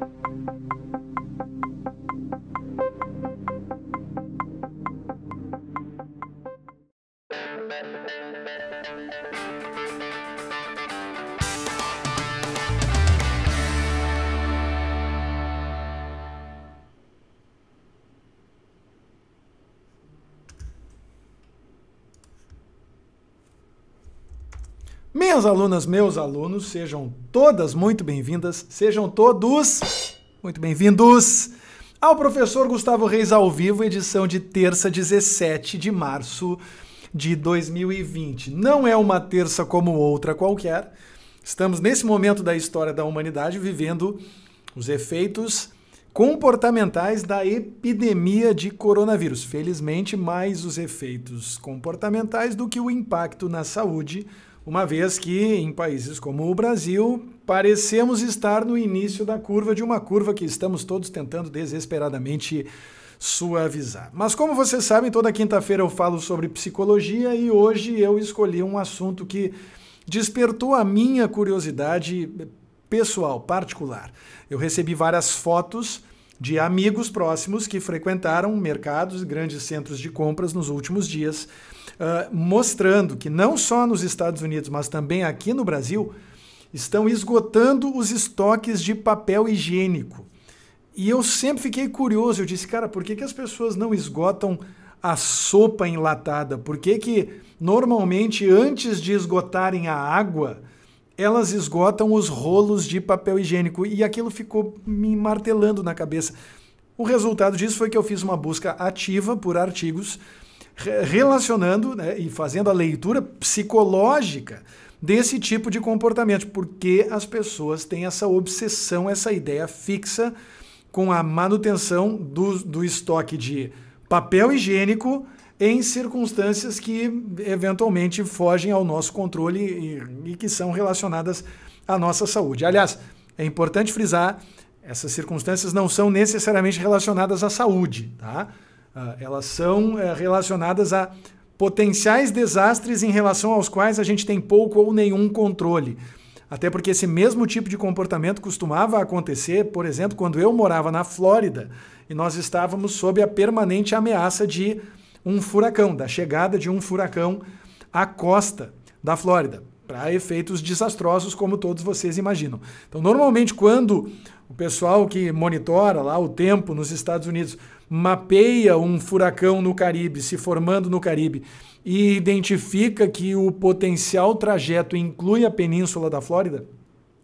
Thank you. Minhas alunas, meus alunos, sejam todas muito bem-vindas, sejam todos muito bem-vindos ao professor Gustavo Reis ao vivo, edição de terça, 17 de março de 2020. Não é uma terça como outra qualquer. Estamos nesse momento da história da humanidade vivendo os efeitos comportamentais da epidemia de coronavírus. Felizmente, mais os efeitos comportamentais do que o impacto na saúde uma vez que, em países como o Brasil, parecemos estar no início da curva de uma curva que estamos todos tentando desesperadamente suavizar. Mas como vocês sabem, toda quinta-feira eu falo sobre psicologia e hoje eu escolhi um assunto que despertou a minha curiosidade pessoal, particular. Eu recebi várias fotos de amigos próximos que frequentaram mercados e grandes centros de compras nos últimos dias ah, mostrando que não só nos Estados Unidos, mas também aqui no Brasil, estão esgotando os estoques de papel higiênico. E eu sempre fiquei curioso, eu disse, cara, por que, que as pessoas não esgotam a sopa enlatada? Por que, que normalmente, antes de esgotarem a água, elas esgotam os rolos de papel higiênico? E aquilo ficou me martelando na cabeça. O resultado disso foi que eu fiz uma busca ativa por artigos relacionando né, e fazendo a leitura psicológica desse tipo de comportamento, porque as pessoas têm essa obsessão, essa ideia fixa com a manutenção do, do estoque de papel higiênico em circunstâncias que eventualmente fogem ao nosso controle e, e que são relacionadas à nossa saúde. Aliás, é importante frisar essas circunstâncias não são necessariamente relacionadas à saúde, tá? Ah, elas são eh, relacionadas a potenciais desastres em relação aos quais a gente tem pouco ou nenhum controle. Até porque esse mesmo tipo de comportamento costumava acontecer, por exemplo, quando eu morava na Flórida e nós estávamos sob a permanente ameaça de um furacão, da chegada de um furacão à costa da Flórida, para efeitos desastrosos, como todos vocês imaginam. Então, normalmente, quando o pessoal que monitora lá o tempo nos Estados Unidos mapeia um furacão no Caribe, se formando no Caribe, e identifica que o potencial trajeto inclui a península da Flórida,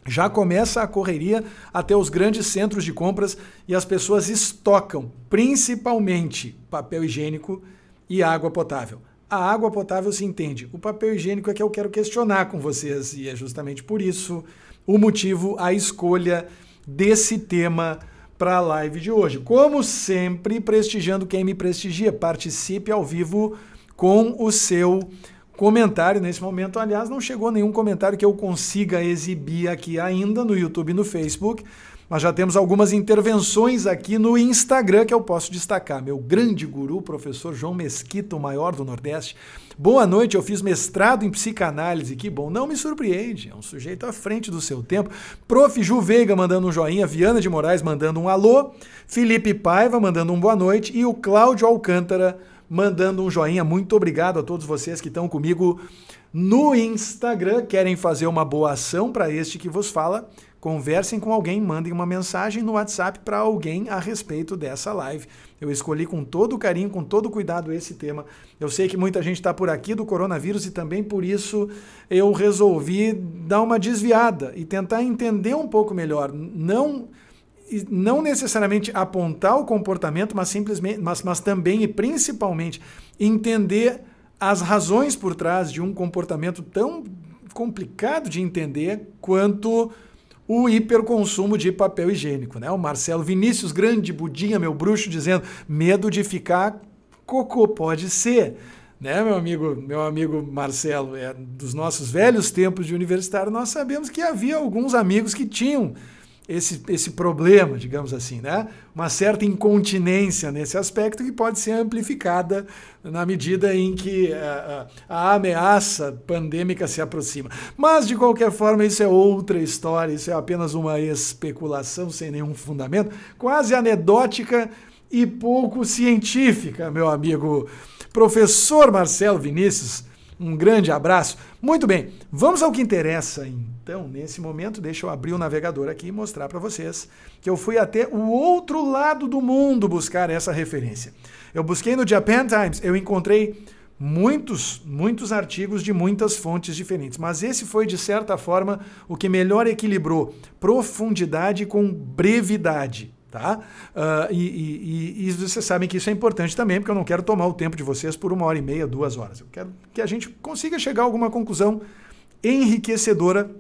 já começa a correria até os grandes centros de compras e as pessoas estocam principalmente papel higiênico e água potável. A água potável se entende. O papel higiênico é que eu quero questionar com vocês e é justamente por isso o motivo, a escolha desse tema para a live de hoje. Como sempre, prestigiando quem me prestigia, participe ao vivo com o seu comentário nesse momento. Aliás, não chegou nenhum comentário que eu consiga exibir aqui ainda no YouTube e no Facebook, mas já temos algumas intervenções aqui no Instagram que eu posso destacar. Meu grande guru, professor João Mesquita, o maior do Nordeste. Boa noite, eu fiz mestrado em psicanálise, que bom. Não me surpreende, é um sujeito à frente do seu tempo. Prof. Ju Veiga mandando um joinha, Viana de Moraes mandando um alô, Felipe Paiva mandando um boa noite e o Cláudio Alcântara mandando um joinha. Muito obrigado a todos vocês que estão comigo no Instagram. Querem fazer uma boa ação para este que vos fala? Conversem com alguém, mandem uma mensagem no WhatsApp para alguém a respeito dessa live. Eu escolhi com todo carinho, com todo cuidado esse tema. Eu sei que muita gente está por aqui do coronavírus e também por isso eu resolvi dar uma desviada e tentar entender um pouco melhor. Não não necessariamente apontar o comportamento, mas simplesmente, mas, mas também e principalmente entender as razões por trás de um comportamento tão complicado de entender quanto o hiperconsumo de papel higiênico. Né? O Marcelo Vinícius, grande budinha, meu bruxo, dizendo medo de ficar cocô, pode ser. Né, meu amigo, meu amigo Marcelo, é, dos nossos velhos tempos de universitário, nós sabemos que havia alguns amigos que tinham esse, esse problema, digamos assim, né? uma certa incontinência nesse aspecto que pode ser amplificada na medida em que a, eh, a, eh, a ameaça pandêmica se aproxima. Mas, de qualquer forma, isso é outra história, isso é apenas uma especulação sem nenhum fundamento, quase anedótica e pouco científica, meu amigo professor Marcelo Vinícius. Um grande abraço. Muito bem, vamos ao que interessa então. Nesse momento, deixa eu abrir o navegador aqui e mostrar para vocês que eu fui até o outro lado do mundo buscar essa referência. Eu busquei no Japan Times, eu encontrei muitos, muitos artigos de muitas fontes diferentes, mas esse foi de certa forma o que melhor equilibrou profundidade com brevidade. Tá? Uh, e, e, e, vocês sabem que isso é importante também, porque eu não quero tomar o tempo de vocês por uma hora e meia, duas horas. Eu quero que a gente consiga chegar a alguma conclusão enriquecedora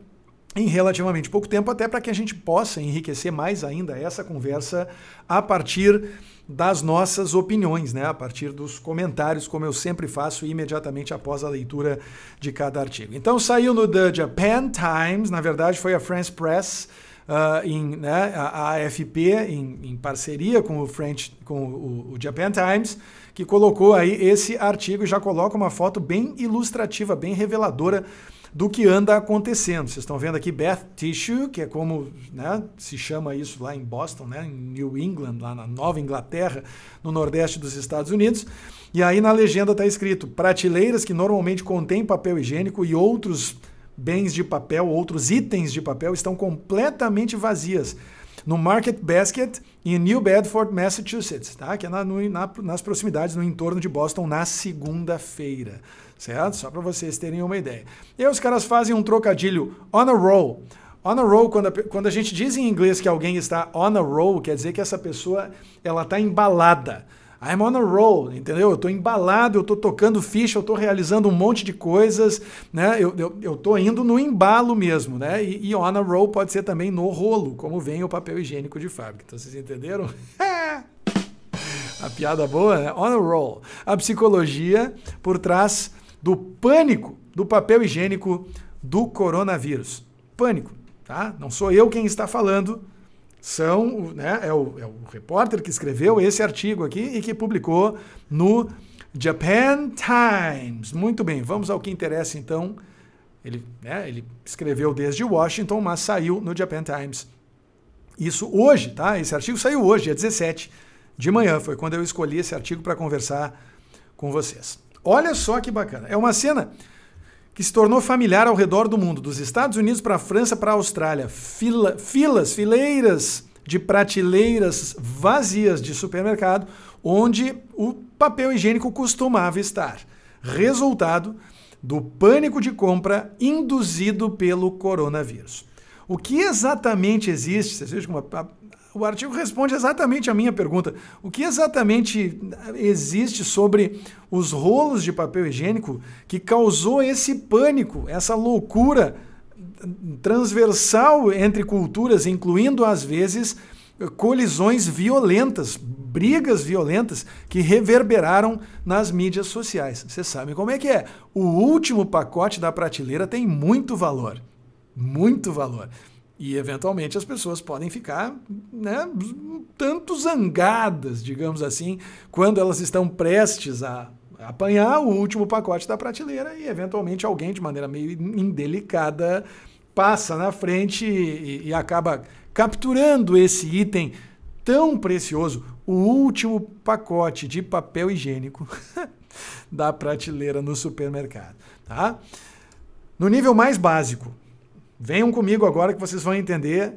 em relativamente pouco tempo, até para que a gente possa enriquecer mais ainda essa conversa a partir das nossas opiniões, né? a partir dos comentários, como eu sempre faço imediatamente após a leitura de cada artigo. Então saiu no The Japan Times, na verdade foi a France Press uh, em, né, a AFP, em, em, parceria com o French, com o, o Japan Times, que colocou aí esse artigo e já coloca uma foto bem ilustrativa, bem reveladora do que anda acontecendo. Vocês estão vendo aqui Bath Tissue, que é como né, se chama isso lá em Boston, né, em New England, lá na Nova Inglaterra, no nordeste dos Estados Unidos. E aí na legenda está escrito: prateleiras que normalmente contêm papel higiênico e outros bens de papel, outros itens de papel estão completamente vazias no Market Basket em New Bedford, Massachusetts, tá? que é na, no, na, nas proximidades, no entorno de Boston, na segunda-feira, certo? Só para vocês terem uma ideia. E aí os caras fazem um trocadilho on a roll. On a roll, quando a, quando a gente diz em inglês que alguém está on a roll, quer dizer que essa pessoa ela está embalada. I'm on a roll, entendeu? Eu tô embalado, eu tô tocando ficha, eu tô realizando um monte de coisas, né? Eu, eu, eu tô indo no embalo mesmo, né? E, e on a roll pode ser também no rolo, como vem o papel higiênico de fábrica. Então vocês entenderam? a piada boa, né? On a roll. A psicologia por trás do pânico do papel higiênico do coronavírus. Pânico, tá? Não sou eu quem está falando, são, né, é, o, é o repórter que escreveu esse artigo aqui e que publicou no Japan Times. Muito bem, vamos ao que interessa então. Ele, né, ele escreveu desde Washington, mas saiu no Japan Times. Isso hoje, tá? Esse artigo saiu hoje, é dia 17 de manhã. Foi quando eu escolhi esse artigo para conversar com vocês. Olha só que bacana. É uma cena que se tornou familiar ao redor do mundo, dos Estados Unidos para a França para a Austrália. Fila, filas, fileiras de prateleiras vazias de supermercado, onde o papel higiênico costumava estar. Resultado do pânico de compra induzido pelo coronavírus. O que exatamente existe? Vocês vejam como o artigo responde exatamente a minha pergunta. O que exatamente existe sobre os rolos de papel higiênico que causou esse pânico, essa loucura transversal entre culturas, incluindo às vezes colisões violentas, brigas violentas que reverberaram nas mídias sociais. Você sabe como é que é? O último pacote da prateleira tem muito valor. Muito valor. E, eventualmente, as pessoas podem ficar né, tanto zangadas, digamos assim, quando elas estão prestes a apanhar o último pacote da prateleira e, eventualmente, alguém, de maneira meio indelicada, passa na frente e, e acaba capturando esse item tão precioso, o último pacote de papel higiênico da prateleira no supermercado. Tá? No nível mais básico, Venham comigo agora que vocês vão entender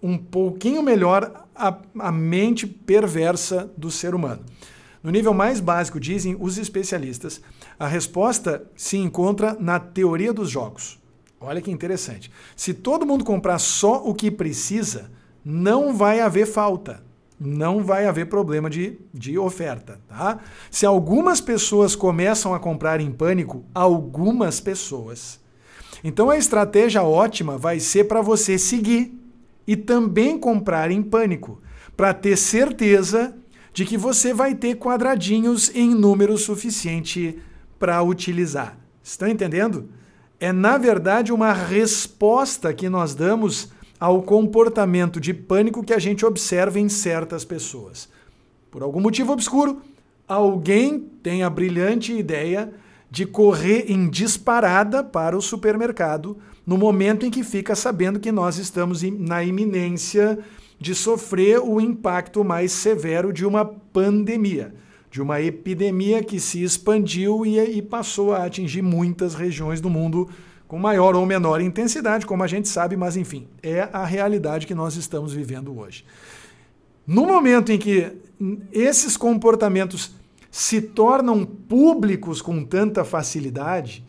um pouquinho melhor a, a mente perversa do ser humano. No nível mais básico, dizem os especialistas, a resposta se encontra na teoria dos jogos. Olha que interessante. Se todo mundo comprar só o que precisa, não vai haver falta. Não vai haver problema de, de oferta, tá? Se algumas pessoas começam a comprar em pânico, algumas pessoas então a estratégia ótima vai ser para você seguir e também comprar em pânico, para ter certeza de que você vai ter quadradinhos em número suficiente para utilizar. Estão entendendo? É, na verdade, uma resposta que nós damos ao comportamento de pânico que a gente observa em certas pessoas. Por algum motivo obscuro, alguém tem a brilhante ideia de correr em disparada para o supermercado no momento em que fica sabendo que nós estamos na iminência de sofrer o impacto mais severo de uma pandemia, de uma epidemia que se expandiu e, passou a atingir muitas regiões do mundo com maior ou menor intensidade, como a gente sabe, mas enfim, é a realidade que nós estamos vivendo hoje. No momento em que esses comportamentos se tornam públicos com tanta facilidade,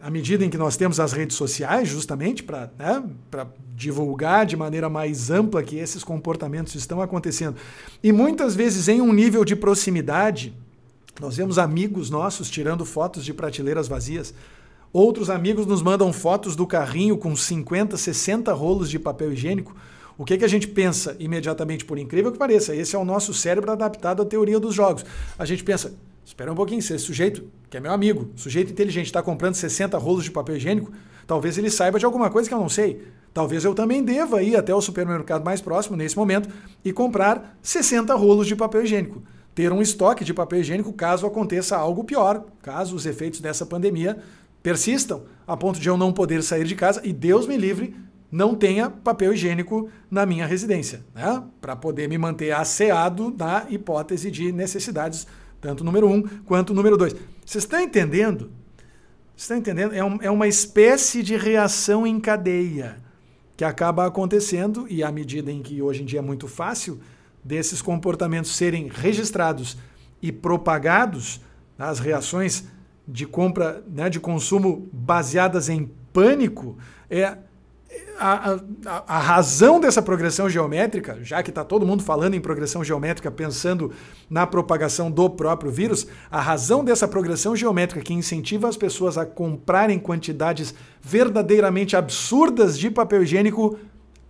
à medida em que nós temos as redes sociais, justamente para né, divulgar de maneira mais ampla que esses comportamentos estão acontecendo. E muitas vezes em um nível de proximidade, nós vemos amigos nossos tirando fotos de prateleiras vazias. Outros amigos nos mandam fotos do carrinho com 50, 60 rolos de papel higiênico o que, que a gente pensa imediatamente, por incrível que pareça, esse é o nosso cérebro adaptado à teoria dos jogos. A gente pensa, Espera um pouquinho, se esse sujeito, que é meu amigo, sujeito inteligente, está comprando 60 rolos de papel higiênico, talvez ele saiba de alguma coisa que eu não sei. Talvez eu também deva ir até o supermercado mais próximo, nesse momento, e comprar 60 rolos de papel higiênico. Ter um estoque de papel higiênico caso aconteça algo pior, caso os efeitos dessa pandemia persistam, a ponto de eu não poder sair de casa e, Deus me livre, não tenha papel higiênico na minha residência, né? para poder me manter asseado na hipótese de necessidades, tanto número um quanto número dois. Você está entendendo? Você está entendendo? É, um, é uma espécie de reação em cadeia que acaba acontecendo, e à medida em que hoje em dia é muito fácil desses comportamentos serem registrados e propagados, né, as reações de compra, né, de consumo baseadas em pânico, é a, a, a razão dessa progressão geométrica, já que está todo mundo falando em progressão geométrica, pensando na propagação do próprio vírus, a razão dessa progressão geométrica que incentiva as pessoas a comprarem quantidades verdadeiramente absurdas de papel higiênico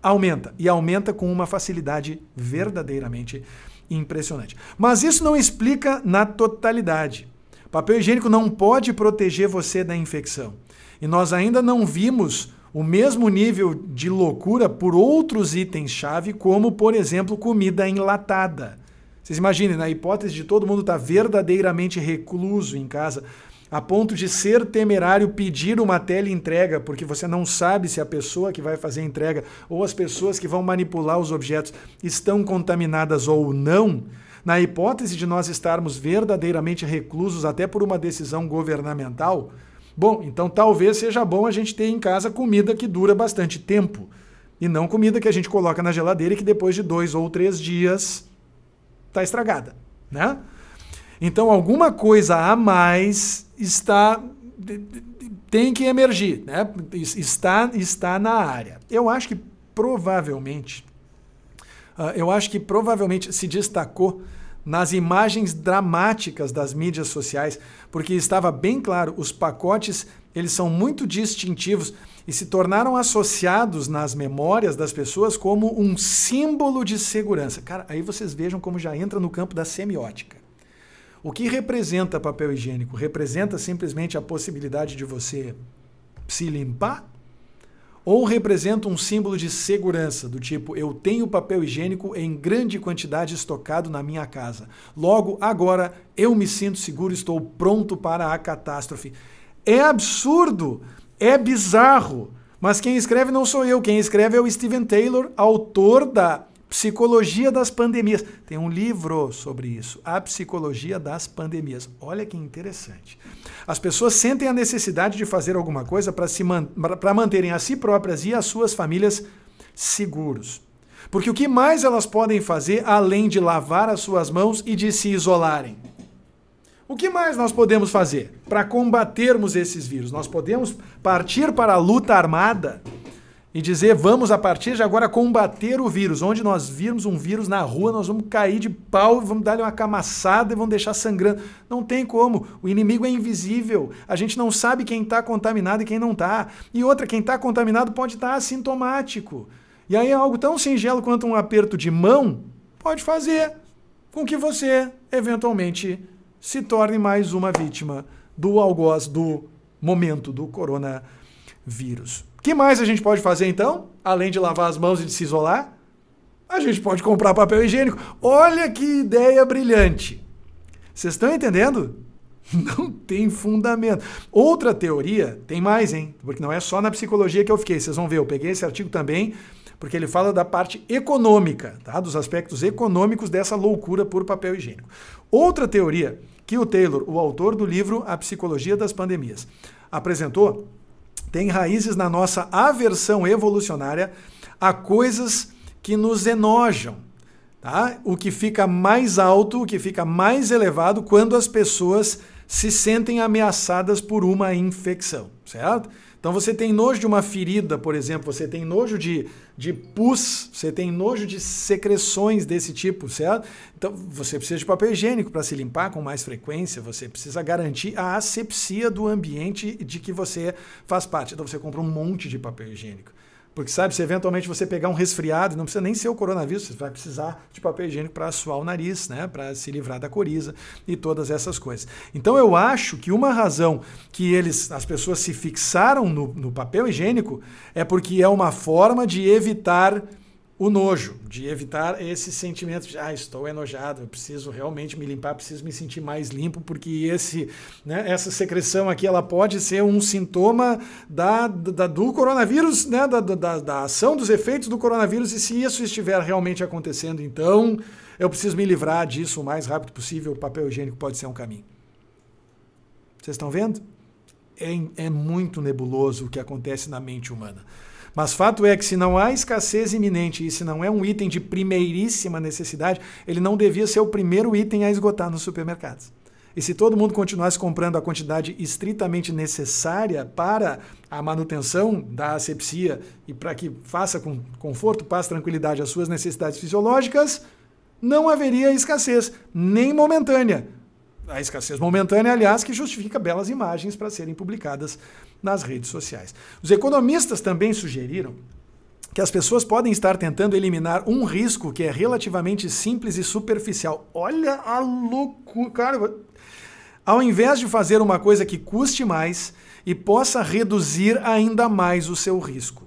aumenta. E aumenta com uma facilidade verdadeiramente impressionante. Mas isso não explica na totalidade. Papel higiênico não pode proteger você da infecção. E nós ainda não vimos o mesmo nível de loucura por outros itens-chave, como, por exemplo, comida enlatada. Vocês imaginem, na hipótese de todo mundo estar tá verdadeiramente recluso em casa, a ponto de ser temerário pedir uma teleentrega, porque você não sabe se a pessoa que vai fazer a entrega ou as pessoas que vão manipular os objetos estão contaminadas ou não. Na hipótese de nós estarmos verdadeiramente reclusos, até por uma decisão governamental, Bom, então talvez seja bom a gente ter em casa comida que dura bastante tempo e não comida que a gente coloca na geladeira e que depois de dois ou três dias está estragada, né? Então alguma coisa a mais está tem que emergir, né? Está está na área. Eu acho que provavelmente, ah, eu acho que provavelmente se destacou nas imagens dramáticas das mídias sociais, porque estava bem claro, os pacotes eles são muito distintivos e se tornaram associados nas memórias das pessoas como um símbolo de segurança. Cara, aí vocês vejam como já entra no campo da semiótica. O que representa papel higiênico? Representa simplesmente a possibilidade de você se limpar? ou representa um símbolo de segurança, do tipo eu tenho papel higiênico em grande quantidade estocado na minha casa. Logo, agora eu me sinto seguro, estou pronto para a catástrofe. É absurdo, é bizarro. Mas quem escreve não sou eu, quem escreve é o Steven Taylor, autor da Psicologia das pandemias. Tem um livro sobre isso, A Psicologia das Pandemias. Olha que interessante. As pessoas sentem a necessidade de fazer alguma coisa para se man para manterem a si próprias e as suas famílias seguros. Porque o que mais elas podem fazer além de lavar as suas mãos e de se isolarem? O que mais nós podemos fazer para combatermos esses vírus? Nós podemos partir para a luta armada? e dizer vamos a partir de agora combater o vírus. Onde nós virmos um vírus na rua, nós vamos cair de pau, vamos dar-lhe uma camaçada e vamos deixar sangrando. Não tem como. O inimigo é invisível. A gente não sabe quem está contaminado e quem não está. E outra, quem está contaminado pode estar tá assintomático. E aí é algo tão singelo quanto um aperto de mão pode fazer com que você, eventualmente, se torne mais uma vítima do algoz do momento do coronavírus que mais a gente pode fazer então? Além de lavar as mãos e de se isolar? A gente pode comprar papel higiênico. Olha que ideia brilhante. Vocês estão entendendo? Não tem fundamento. Outra teoria, tem mais, hein? Porque não é só na psicologia que eu fiquei. Vocês vão ver, eu peguei esse artigo também, porque ele fala da parte econômica, tá? Dos aspectos econômicos dessa loucura por papel higiênico. Outra teoria que o Taylor, o autor do livro A Psicologia das Pandemias, apresentou tem raízes na nossa aversão evolucionária a coisas que nos enojam. Tá? O que fica mais alto, o que fica mais elevado quando as pessoas se sentem ameaçadas por uma infecção, certo? Então você tem nojo de uma ferida, por exemplo, você tem nojo de de pus, você tem nojo de secreções desse tipo, certo? Então você precisa de papel higiênico para se limpar com mais frequência, você precisa garantir a asepsia do ambiente de que você faz parte. Então você compra um monte de papel higiênico. Porque, sabe, se eventualmente você pegar um resfriado, não precisa nem ser o coronavírus, você vai precisar de papel higiênico para suar o nariz, né? Para se livrar da coriza e todas essas coisas. Então, eu acho que uma razão que eles, as pessoas se fixaram no, no papel higiênico é porque é uma forma de evitar o nojo, de evitar esses sentimentos de, ah, estou enojado, eu preciso realmente me limpar, preciso me sentir mais limpo, porque esse, né, essa secreção aqui, ela pode ser um sintoma da, da do coronavírus, né, da, da, da ação dos efeitos do coronavírus, e se isso estiver realmente acontecendo, então eu preciso me livrar disso o mais rápido possível, o papel higiênico pode ser um caminho. Vocês estão vendo? É, é muito nebuloso o que acontece na mente humana. Mas fato é que se não há escassez iminente e se não é um item de primeiríssima necessidade, ele não devia ser o primeiro item a esgotar nos supermercados. E se todo mundo continuasse comprando a quantidade estritamente necessária para a manutenção da asepsia e para que faça com conforto, paz, tranquilidade as suas necessidades fisiológicas, não haveria escassez, nem momentânea. A escassez momentânea, aliás, que justifica belas imagens para serem publicadas nas redes sociais. Os economistas também sugeriram que as pessoas podem estar tentando eliminar um risco que é relativamente simples e superficial. Olha a loucura, cara. Ao invés de fazer uma coisa que custe mais e possa reduzir ainda mais o seu risco.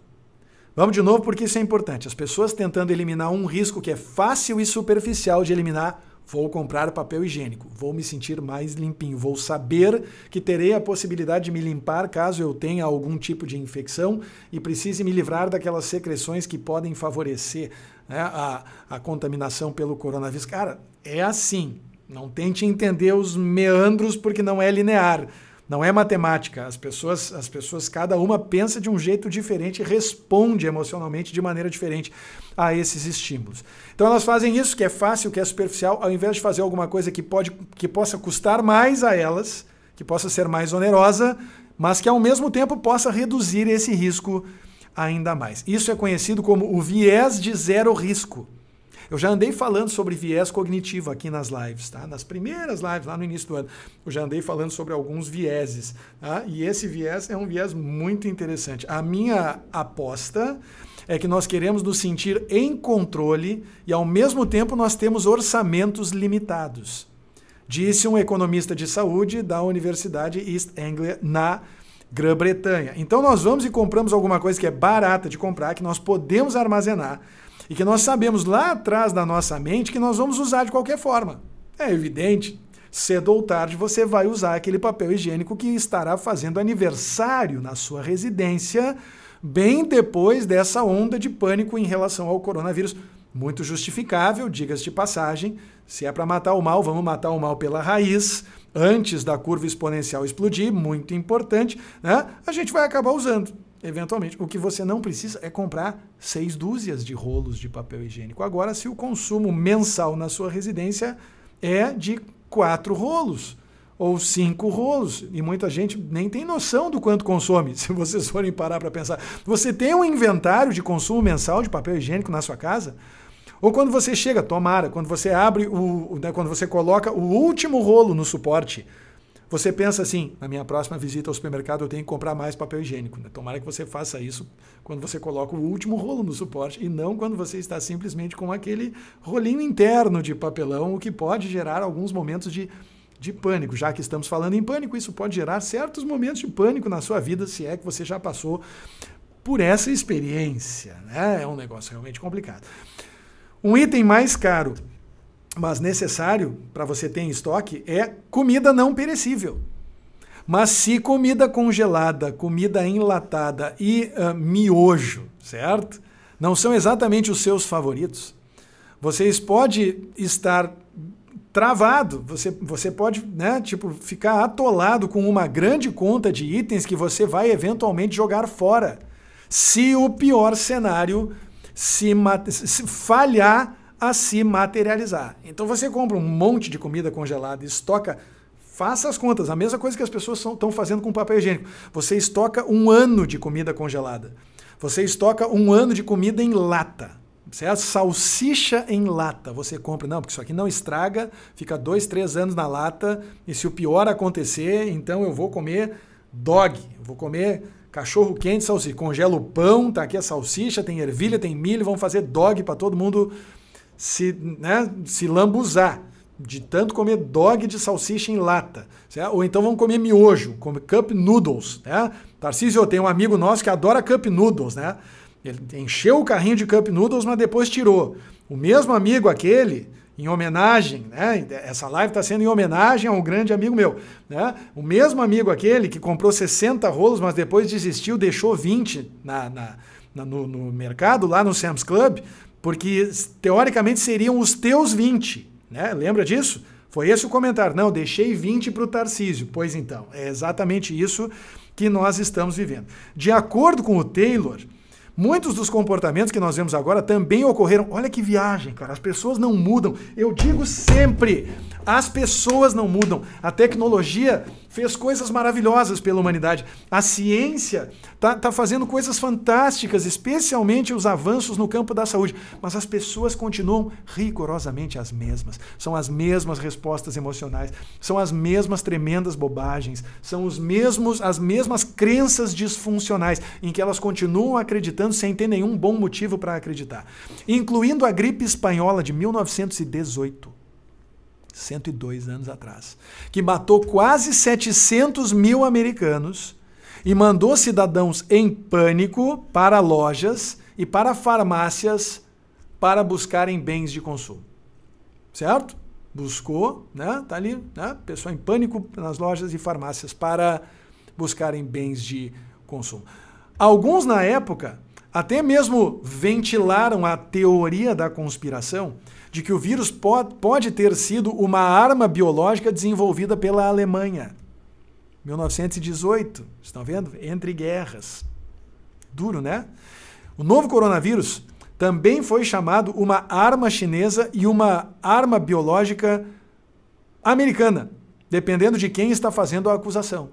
Vamos de novo porque isso é importante. As pessoas tentando eliminar um risco que é fácil e superficial de eliminar Vou comprar papel higiênico, vou me sentir mais limpinho, vou saber que terei a possibilidade de me limpar caso eu tenha algum tipo de infecção e precise me livrar daquelas secreções que podem favorecer né, a, a contaminação pelo coronavírus. Cara, é assim. Não tente entender os meandros porque não é linear. Não é matemática. As pessoas, as pessoas, cada uma pensa de um jeito diferente, responde emocionalmente de maneira diferente a esses estímulos. Então elas fazem isso que é fácil, que é superficial, ao invés de fazer alguma coisa que pode, que possa custar mais a elas, que possa ser mais onerosa, mas que ao mesmo tempo possa reduzir esse risco ainda mais. Isso é conhecido como o viés de zero risco. Eu já andei falando sobre viés cognitivo aqui nas lives, tá? Nas primeiras lives, lá no início do ano, eu já andei falando sobre alguns vieses. Tá? E esse viés é um viés muito interessante. A minha aposta é que nós queremos nos sentir em controle e, ao mesmo tempo, nós temos orçamentos limitados. Disse um economista de saúde da Universidade East Anglia, na Grã-Bretanha. Então, nós vamos e compramos alguma coisa que é barata de comprar, que nós podemos armazenar e que nós sabemos lá atrás da nossa mente que nós vamos usar de qualquer forma. É evidente, cedo ou tarde você vai usar aquele papel higiênico que estará fazendo aniversário na sua residência, bem depois dessa onda de pânico em relação ao coronavírus. Muito justificável, diga-se de passagem. Se é para matar o mal, vamos matar o mal pela raiz, antes da curva exponencial explodir, muito importante, né? A gente vai acabar usando eventualmente. O que você não precisa é comprar seis dúzias de rolos de papel higiênico. Agora, se o consumo mensal na sua residência é de quatro rolos ou cinco rolos, e muita gente nem tem noção do quanto consome, se vocês forem parar para pensar. Você tem um inventário de consumo mensal de papel higiênico na sua casa? Ou quando você chega, tomara, quando você abre o. Né, quando você coloca o último rolo no suporte, você pensa assim, na minha próxima visita ao supermercado eu tenho que comprar mais papel higiênico. Né? Tomara que você faça isso quando você coloca o último rolo no suporte e não quando você está simplesmente com aquele rolinho interno de papelão, o que pode gerar alguns momentos de de pânico. Já que estamos falando em pânico, isso pode gerar certos momentos de pânico na sua vida, se é que você já passou por essa experiência. Né? É um negócio realmente complicado. Um item mais caro mas necessário para você ter em estoque é comida não perecível. Mas se comida congelada, comida enlatada e uh, miojo, certo? Não são exatamente os seus favoritos. Vocês podem estar travado, você, você pode, né, tipo, ficar atolado com uma grande conta de itens que você vai eventualmente jogar fora. Se o pior cenário se, se falhar a se materializar. Então você compra um monte de comida congelada e estoca. Faça as contas, a mesma coisa que as pessoas estão fazendo com papel higiênico. Você estoca um ano de comida congelada. Você estoca um ano de comida em lata. Certo? Salsicha em lata. Você compra, não, porque isso aqui não estraga, fica dois, três anos na lata, e se o pior acontecer, então eu vou comer dog, vou comer cachorro quente, salsicha. Congela o pão, tá aqui a salsicha, tem ervilha, tem milho, vão fazer dog para todo mundo se, né, se lambuzar de tanto comer dog de salsicha em lata. Certo? Ou então vão comer miojo, come cup noodles. Né? Tarcísio, tem um amigo nosso que adora cup noodles, né? Ele encheu o carrinho de cup noodles, mas depois tirou. O mesmo amigo aquele, em homenagem, né? Essa live está sendo em homenagem a um grande amigo meu, né? O mesmo amigo aquele que comprou 60 rolos, mas depois desistiu, deixou 20 na, na, na no, no mercado, lá no Sam's Club, porque teoricamente seriam os teus 20, né? Lembra disso? Foi esse o comentário. Não, deixei 20 para o Tarcísio. Pois então, é exatamente isso que nós estamos vivendo. De acordo com o Taylor, muitos dos comportamentos que nós vemos agora também ocorreram. Olha que viagem, cara. As pessoas não mudam. Eu digo sempre: as pessoas não mudam. A tecnologia fez coisas maravilhosas pela humanidade. A ciência está tá fazendo coisas fantásticas, especialmente os avanços no campo da saúde. Mas as pessoas continuam rigorosamente as mesmas. São as mesmas respostas emocionais, são as mesmas tremendas bobagens, são os mesmos, as mesmas crenças disfuncionais em que elas continuam acreditando sem ter nenhum bom motivo para acreditar, incluindo a gripe espanhola de 1918. 102 anos atrás, que matou quase 700 mil americanos e mandou cidadãos em pânico para lojas e para farmácias para buscarem bens de consumo. Certo? Buscou, né? Tá ali, né? Pessoa em pânico nas lojas e farmácias para buscarem bens de consumo. Alguns na época até mesmo ventilaram a teoria da conspiração de que o vírus pode, pode ter sido uma arma biológica desenvolvida pela Alemanha. 1918, estão vendo? Entre guerras. Duro, né? O novo coronavírus também foi chamado uma arma chinesa e uma arma biológica americana, dependendo de quem está fazendo a acusação.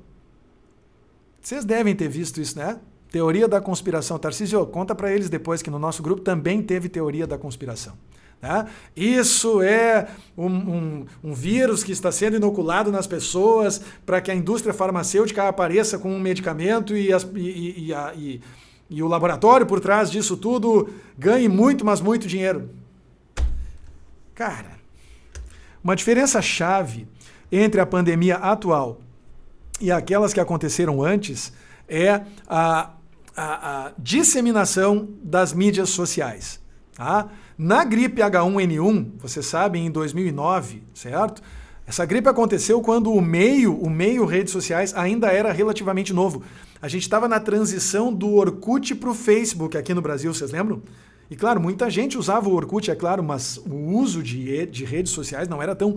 Vocês devem ter visto isso, né? Teoria da conspiração. Tarcísio, conta para eles depois que no nosso grupo também teve teoria da conspiração. Tá? Isso é um, um, um, vírus que está sendo inoculado nas pessoas para que a indústria farmacêutica apareça com um medicamento e, as, e, e, a, e, o laboratório por trás disso tudo ganhe muito, mas muito dinheiro. Cara, uma diferença chave entre a pandemia atual e aquelas que aconteceram antes é a a, a disseminação das mídias sociais. Tá? Na gripe H1N1, vocês sabem, em 2009, certo? Essa gripe aconteceu quando o meio, o meio redes sociais ainda era relativamente novo. A gente estava na transição do Orkut para o Facebook aqui no Brasil, vocês lembram? E claro, muita gente usava o Orkut, é claro, mas o uso de, de redes sociais não era tão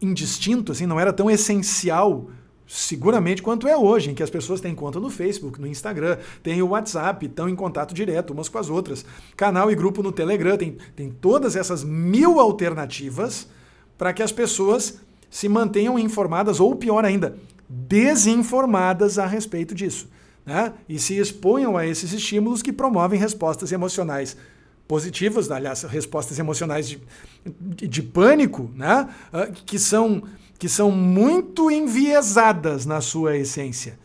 indistinto, assim, não era tão essencial seguramente quanto é hoje, em que as pessoas têm conta no Facebook, no Instagram, têm o WhatsApp, estão em contato direto umas com as outras, canal e grupo no Telegram, tem, tem todas essas mil alternativas para que as pessoas se mantenham informadas, ou pior ainda, desinformadas a respeito disso. Né? E se exponham a esses estímulos que promovem respostas emocionais positivas, aliás, respostas emocionais de, de, de pânico, né? Uh, que, são, que são muito enviesadas na sua essência.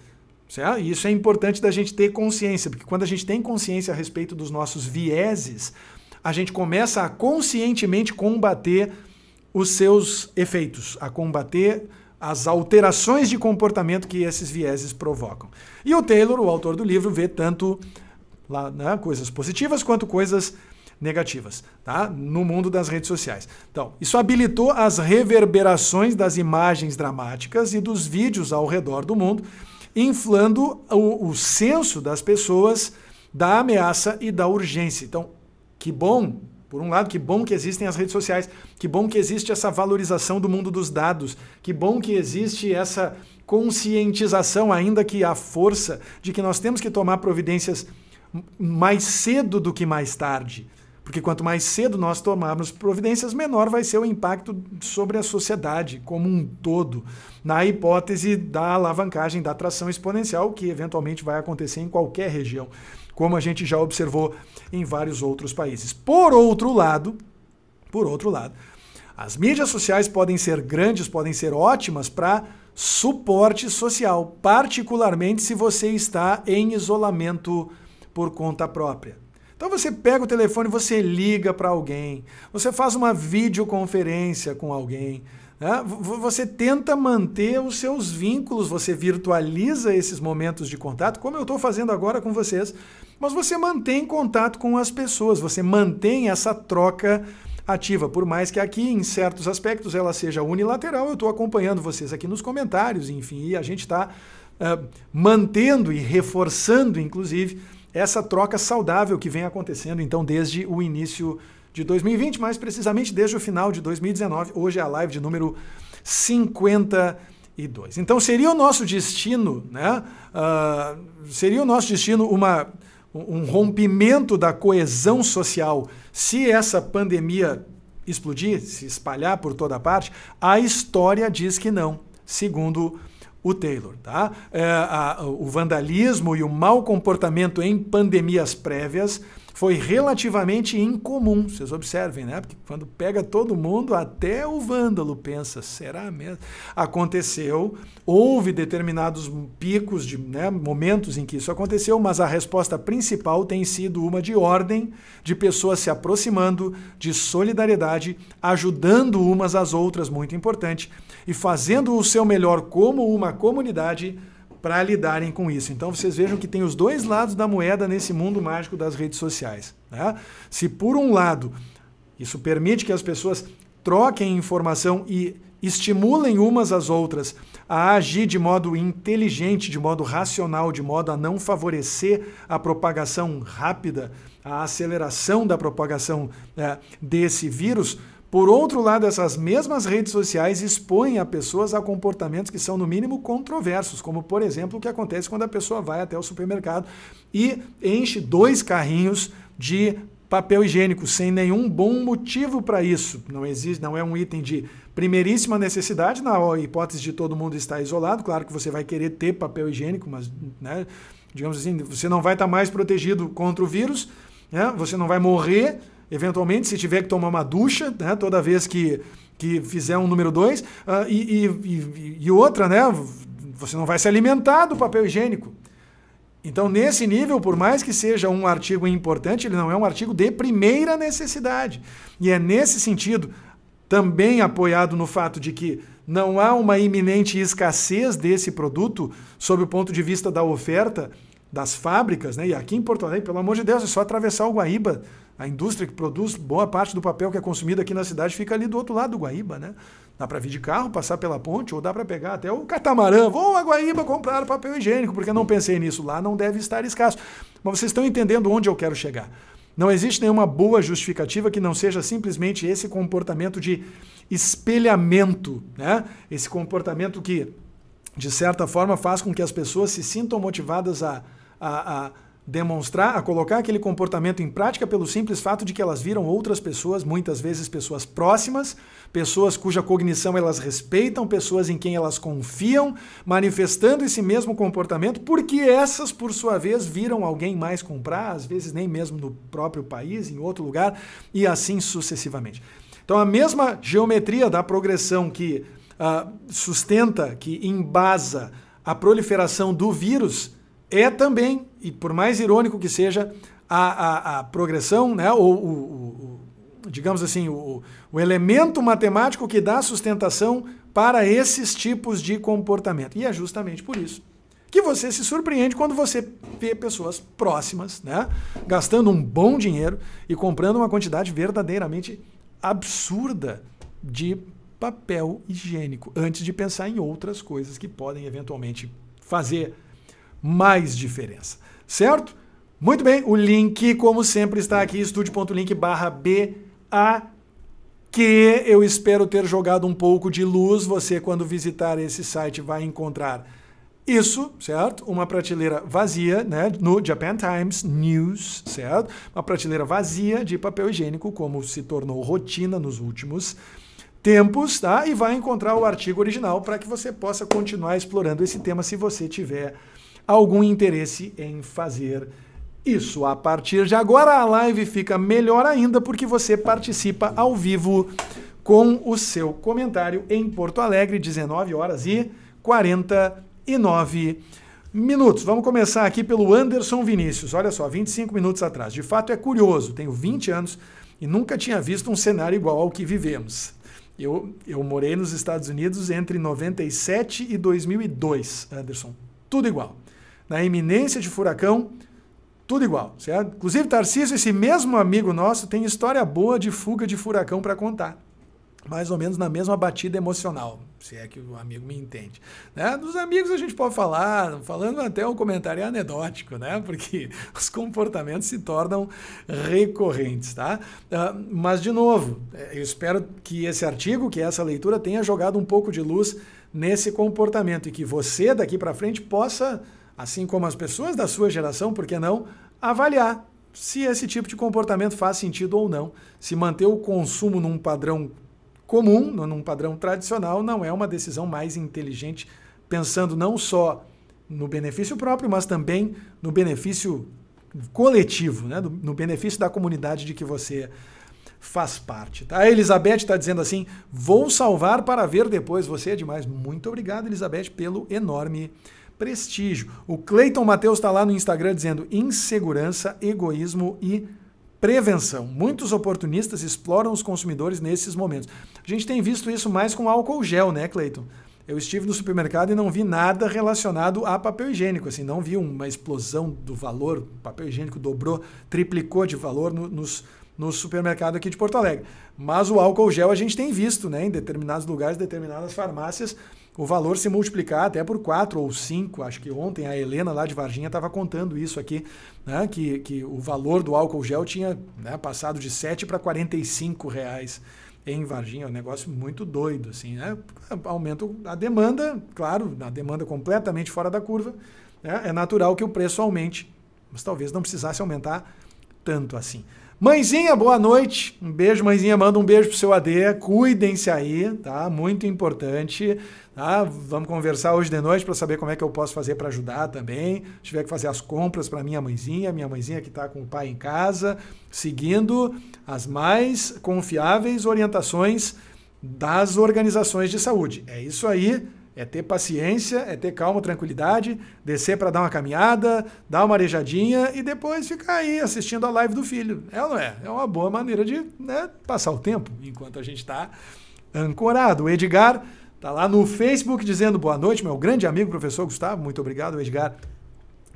Certo? E isso é importante da gente ter consciência, porque quando a gente tem consciência a respeito dos nossos vieses, a gente começa a conscientemente combater os seus efeitos, a combater as alterações de comportamento que esses vieses provocam. E o Taylor, o autor do livro, vê tanto lá, né? coisas positivas quanto coisas negativas, tá? No mundo das redes sociais. Então, isso habilitou as reverberações das imagens dramáticas e dos vídeos ao redor do mundo, inflando o, o senso das pessoas da ameaça e da urgência. Então, que bom por um lado, que bom que existem as redes sociais, que bom que existe essa valorização do mundo dos dados, que bom que existe essa conscientização, ainda que a força, de que nós temos que tomar providências mais cedo do que mais tarde. Porque quanto mais cedo nós tomarmos providências, menor vai ser o impacto sobre a sociedade como um todo, na hipótese da alavancagem da atração exponencial, que eventualmente vai acontecer em qualquer região, como a gente já observou em vários outros países. Por outro lado, por outro lado, as mídias sociais podem ser grandes, podem ser ótimas para suporte social, particularmente se você está em isolamento social por conta própria. Então você pega o telefone, você liga para alguém, você faz uma videoconferência com alguém, né? você tenta manter os seus vínculos, você virtualiza esses momentos de contato, como eu estou fazendo agora com vocês, mas você mantém contato com as pessoas, você mantém essa troca ativa, por mais que aqui, em certos aspectos, ela seja unilateral, eu estou acompanhando vocês aqui nos comentários, enfim, e a gente está uh, eh, mantendo e reforçando, inclusive, essa troca saudável que vem acontecendo então desde o início de 2020, mais precisamente desde o final de 2019. Hoje é a live de número 52. Então seria o nosso destino, né? Uh, seria o nosso destino uma um rompimento da coesão social se essa pandemia explodir, se espalhar por toda parte? A história diz que não, segundo o Taylor. Tá? É, a, o vandalismo e o mau comportamento em pandemias prévias foi relativamente incomum. Vocês observem, né? Porque quando pega todo mundo, até o vândalo pensa, será mesmo? Aconteceu, houve determinados picos de né, momentos em que isso aconteceu, mas a resposta principal tem sido uma de ordem, de pessoas se aproximando, de solidariedade, ajudando umas às outras, muito importante e fazendo o seu melhor como uma comunidade para lidarem com isso. Então vocês vejam que tem os dois lados da moeda nesse mundo mágico das redes sociais. Né? Se por um lado isso permite que as pessoas troquem informação e estimulem umas às outras a agir de modo inteligente, de modo racional, de modo a não favorecer a propagação rápida, a aceleração da propagação é, desse vírus, por outro lado, essas mesmas redes sociais expõem a pessoas a comportamentos que são, no mínimo, controversos, como, por exemplo, o que acontece quando a pessoa vai até o supermercado e enche dois carrinhos de papel higiênico sem nenhum bom motivo para isso. Não existe, não é um item de primeiríssima necessidade, na hipótese de todo mundo estar isolado, claro que você vai querer ter papel higiênico, mas, né, digamos assim, você não vai estar tá mais protegido contra o vírus, né, você não vai morrer Eventualmente, se tiver que tomar uma ducha, né, toda vez que, que fizer um número dois, uh, e, e, e, outra, né, você não vai se alimentar do papel higiênico. Então, nesse nível, por mais que seja um artigo importante, ele não é um artigo de primeira necessidade. E é nesse sentido, também apoiado no fato de que não há uma iminente escassez desse produto sob o ponto de vista da oferta das fábricas, né? E aqui em Porto Alegre, pelo amor de Deus, é só atravessar o Guaíba a indústria que produz boa parte do papel que é consumido aqui na cidade fica ali do outro lado do Guaíba, né? Dá para vir de carro, passar pela ponte, ou dá para pegar até o catamarã. Vou a Guaíba comprar papel higiênico, porque não pensei nisso. Lá não deve estar escasso. Mas vocês estão entendendo onde eu quero chegar. Não existe nenhuma boa justificativa que não seja simplesmente esse comportamento de espelhamento, né? Esse comportamento que, de certa forma, faz com que as pessoas se sintam motivadas a, a, a demonstrar, a colocar aquele comportamento em prática pelo simples fato de que elas viram outras pessoas, muitas vezes pessoas próximas, pessoas cuja cognição elas respeitam, pessoas em quem elas confiam, manifestando esse mesmo comportamento, porque essas, por sua vez, viram alguém mais comprar, às vezes nem mesmo no próprio país, em outro lugar, e assim sucessivamente. Então, a mesma geometria da progressão que uh, sustenta, que embasa a proliferação do vírus, é também e por mais irônico que seja a, a, a progressão, né, ou o, o, digamos assim, o, o elemento matemático que dá sustentação para esses tipos de comportamento. E é justamente por isso que você se surpreende quando você vê pessoas próximas, né, gastando um bom dinheiro e comprando uma quantidade verdadeiramente absurda de papel higiênico, antes de pensar em outras coisas que podem eventualmente fazer mais diferença certo? Muito bem, o link, como sempre, está aqui, estude.link barra que eu espero ter jogado um pouco de luz. Você, quando visitar esse site, vai encontrar isso, certo? Uma prateleira vazia, né? No Japan Times News, certo? Uma prateleira vazia de papel higiênico, como se tornou rotina nos últimos tempos, tá? E vai encontrar o artigo original para que você possa continuar explorando esse tema se você tiver algum interesse em fazer isso. A partir de agora, a live fica melhor ainda porque você participa ao vivo com o seu comentário em Porto Alegre, 19 horas e 49 minutos. Vamos começar aqui pelo Anderson Vinícius. Olha só, 25 minutos atrás. De fato, é curioso. Tenho 20 anos e nunca tinha visto um cenário igual ao que vivemos. Eu, eu morei nos Estados Unidos entre 97 e 2002, Anderson. Tudo igual na iminência de furacão, tudo igual, certo? Inclusive, Tarcísio, esse mesmo amigo nosso, tem história boa de fuga de furacão para contar. Mais ou menos na mesma batida emocional, se é que o amigo me entende. Né? Dos amigos a gente pode falar, falando até um comentário anedótico, né? Porque os comportamentos se tornam recorrentes, tá? Ah, mas, de novo, é, eu espero que esse artigo, que essa leitura, tenha jogado um pouco de luz nesse comportamento e que você, daqui para frente, possa assim como as pessoas da sua geração, por que não, avaliar se esse tipo de comportamento faz sentido ou não. Se manter o consumo num padrão comum, num padrão tradicional, não é uma decisão mais inteligente, pensando não só no benefício próprio, mas também no benefício coletivo, né? no benefício da comunidade de que você faz parte. Tá? A Elizabeth está dizendo assim: vou salvar para ver depois. Você é demais. Muito obrigado, Elizabeth, pelo enorme prestígio. O Cleiton Matheus está lá no Instagram dizendo insegurança, egoísmo e prevenção. Muitos oportunistas exploram os consumidores nesses momentos. A gente tem visto isso mais com álcool gel, né, Cleiton? Eu estive no supermercado e não vi nada relacionado a papel higiênico, assim, não vi uma explosão do valor, o papel higiênico dobrou, triplicou de valor no, nos, no supermercado aqui de Porto Alegre. Mas o álcool gel a gente tem visto, né, em determinados lugares, determinadas farmácias, o valor se multiplicar até por quatro ou cinco. Acho que ontem a Helena lá de Varginha estava contando isso aqui, né? Que, que o valor do álcool gel tinha né, passado de 7 para 45 reais em Varginha, é um negócio muito doido, assim, né? Aumenta a demanda, claro, a demanda completamente fora da curva, né? é natural que o preço aumente, mas talvez não precisasse aumentar tanto assim. Mãezinha, boa noite. Um beijo, mãezinha. Manda um beijo pro seu AD. Cuidem-se aí, tá? Muito importante. Tá? Vamos conversar hoje de noite para saber como é que eu posso fazer para ajudar também. Se tiver que fazer as compras para minha mãezinha, minha mãezinha que está com o pai em casa, seguindo as mais confiáveis orientações das organizações de saúde. É isso aí. É ter paciência, é ter calma, tranquilidade, descer para dar uma caminhada, dar uma arejadinha e depois ficar aí assistindo a live do filho. É ou não é? É uma boa maneira de né, passar o tempo enquanto a gente está ancorado. O Edgar está lá no Facebook dizendo boa noite, meu grande amigo professor Gustavo. Muito obrigado, Edgar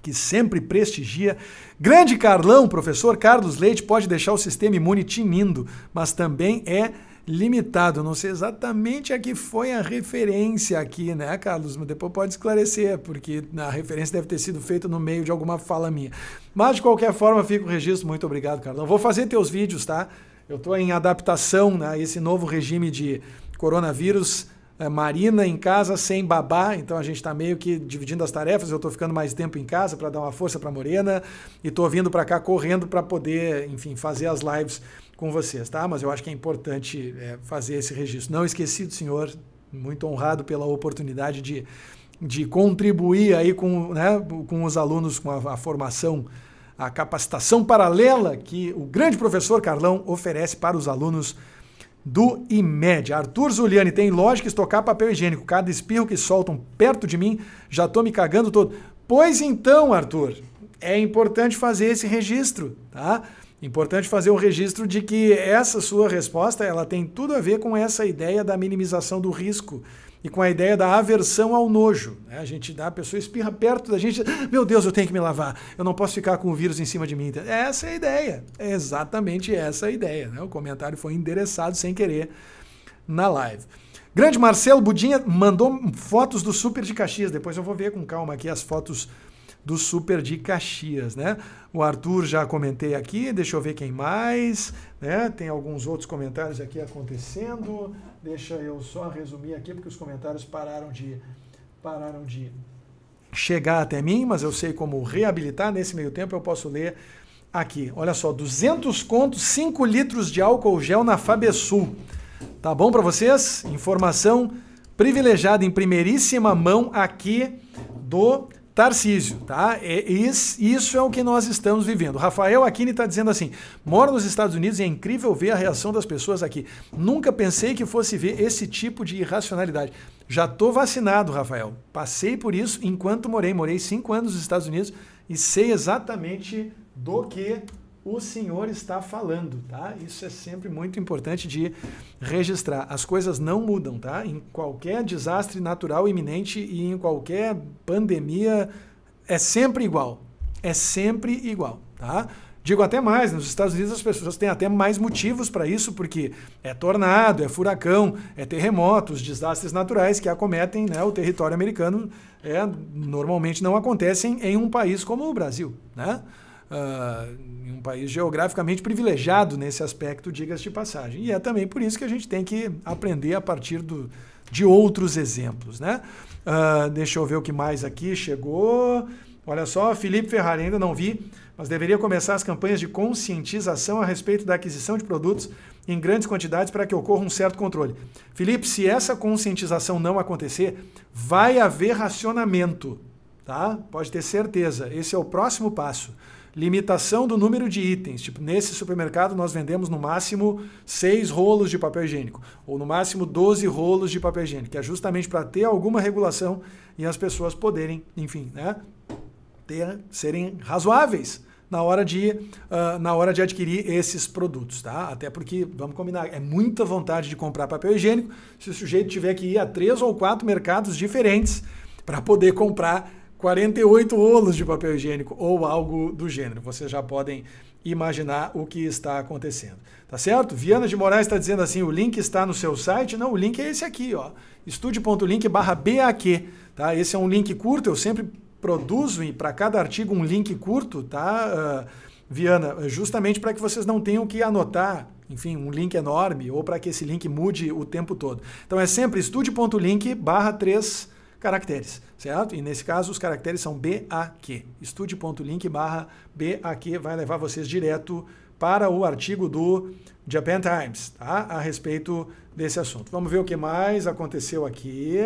que sempre prestigia. Grande Carlão, professor Carlos Leite, pode deixar o sistema imune tinindo, mas também é limitado. Não sei exatamente a que foi a referência aqui, né, Carlos? Mas depois pode esclarecer, porque a referência deve ter sido feita no meio de alguma fala minha. Mas, de qualquer forma, fica o registro. Muito obrigado, Carlão. Vou fazer teus vídeos, tá? Eu estou em adaptação né, a esse novo regime de coronavírus. Eh, Marina em casa sem babá, então a gente está meio que dividindo as tarefas. Eu estou ficando mais tempo em casa para dar uma força para Morena e estou vindo para cá correndo para poder, enfim, fazer as lives com vocês, tá? Mas eu acho que é importante é, fazer esse registro. Não esqueci do senhor, muito honrado pela oportunidade de, de contribuir aí com, né, com os alunos, com a, a formação, a capacitação paralela que o grande professor Carlão oferece para os alunos do IMED. Arthur Zuliani, tem lógica estocar papel higiênico. Cada espirro que soltam perto de mim, já estou me cagando todo. Pois então, Arthur, é importante fazer esse registro, tá? Importante fazer o registro de que essa sua resposta ela tem tudo a ver com essa ideia da minimização do risco e com a ideia da aversão ao nojo. Né? A gente dá, a pessoa espirra perto da gente, meu Deus, eu tenho que me lavar, eu não posso ficar com o vírus em cima de mim. Então, essa é a ideia, é exatamente essa a ideia. Né? O comentário foi endereçado sem querer na live. Grande Marcelo Budinha mandou fotos do Super de Caxias, depois eu vou ver com calma aqui as fotos do Super de Caxias, né? O Arthur já comentei aqui, deixa eu ver quem mais, né? Tem alguns outros comentários aqui acontecendo. Deixa eu só resumir aqui porque os comentários pararam de pararam de chegar até mim, mas eu sei como reabilitar nesse meio tempo, eu posso ler aqui. Olha só, 200 contos, 5 litros de álcool gel na Fabesul. Tá bom para vocês? Informação privilegiada em primeiríssima mão aqui do Tarcísio, tá? É, é isso é o que nós estamos vivendo. Rafael Aquini está dizendo assim: moro nos Estados Unidos e é incrível ver a reação das pessoas aqui. Nunca pensei que fosse ver esse tipo de irracionalidade. Já estou vacinado, Rafael. Passei por isso enquanto morei. Morei cinco anos nos Estados Unidos e sei exatamente do que o Senhor está falando, tá? Isso é sempre muito importante de registrar. As coisas não mudam, tá? Em qualquer desastre natural iminente e em qualquer pandemia é sempre igual. É sempre igual, tá? Digo até mais, nos Estados Unidos as pessoas têm até mais motivos para isso, porque é tornado, é furacão, é terremotos, desastres naturais que acometem né, o território americano, é, normalmente não acontecem em um país como o Brasil. Né? Uh, um país geograficamente privilegiado nesse aspecto, diga-se de passagem. E é também por isso que a gente tem que aprender a partir do, de outros exemplos. Né? Uh, deixa eu ver o que mais aqui chegou. Olha só, Felipe Ferrari, ainda não vi, mas deveria começar as campanhas de conscientização a respeito da aquisição de produtos em grandes quantidades para que ocorra um certo controle. Felipe, se essa conscientização não acontecer, vai haver racionamento, tá? Pode ter certeza. Esse é o próximo passo limitação do número de itens. Tipo, nesse supermercado nós vendemos no máximo seis rolos de papel higiênico, ou no máximo 12 rolos de papel higiênico, que é justamente para ter alguma regulação e as pessoas poderem, enfim, né, ter, serem razoáveis na hora de, uh, na hora de adquirir esses produtos, tá? Até porque, vamos combinar, é muita vontade de comprar papel higiênico se o sujeito tiver que ir a três ou quatro mercados diferentes para poder comprar 48 rolos de papel higiênico ou algo do gênero. Vocês já podem imaginar o que está acontecendo. Tá certo? Viana de Moraes está dizendo assim: o link está no seu site? Não, o link é esse aqui, ó. estude.link barra BAQ. Tá? Esse é um link curto, eu sempre produzo para cada artigo um link curto, tá? Uh, Viana, é justamente para que vocês não tenham que anotar, enfim, um link enorme, ou para que esse link mude o tempo todo. Então é sempre estude.link barra 3 caracteres, certo? E nesse caso, os caracteres são BAQ. Estude.link barra BAQ vai levar vocês direto para o artigo do Japan Times, tá? A respeito desse assunto. Vamos ver o que mais aconteceu aqui.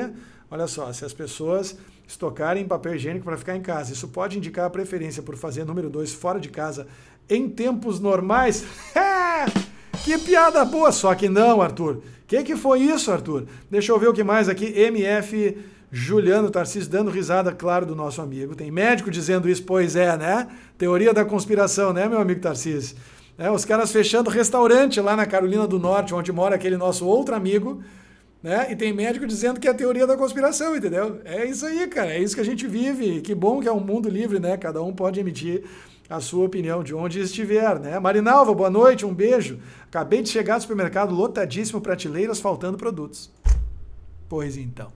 Olha só, se as pessoas estocarem papel higiênico para ficar em casa, isso pode indicar a preferência por fazer número 2 fora de casa em tempos normais? É! que piada boa! Só que não, Arthur. O que, que foi isso, Arthur? Deixa eu ver o que mais aqui. MF Juliano Tarcísio dando risada, claro, do nosso amigo. Tem médico dizendo isso, pois é, né? Teoria da conspiração, né, meu amigo Tarcísio? É, os caras fechando restaurante lá na Carolina do Norte, onde mora aquele nosso outro amigo, né? E tem médico dizendo que é a teoria da conspiração, entendeu? É isso aí, cara. É isso que a gente vive. Que bom que é um mundo livre, né? Cada um pode emitir a sua opinião de onde estiver, né? Marinalva, boa noite, um beijo. Acabei de chegar do supermercado lotadíssimo, prateleiras faltando produtos. Pois então.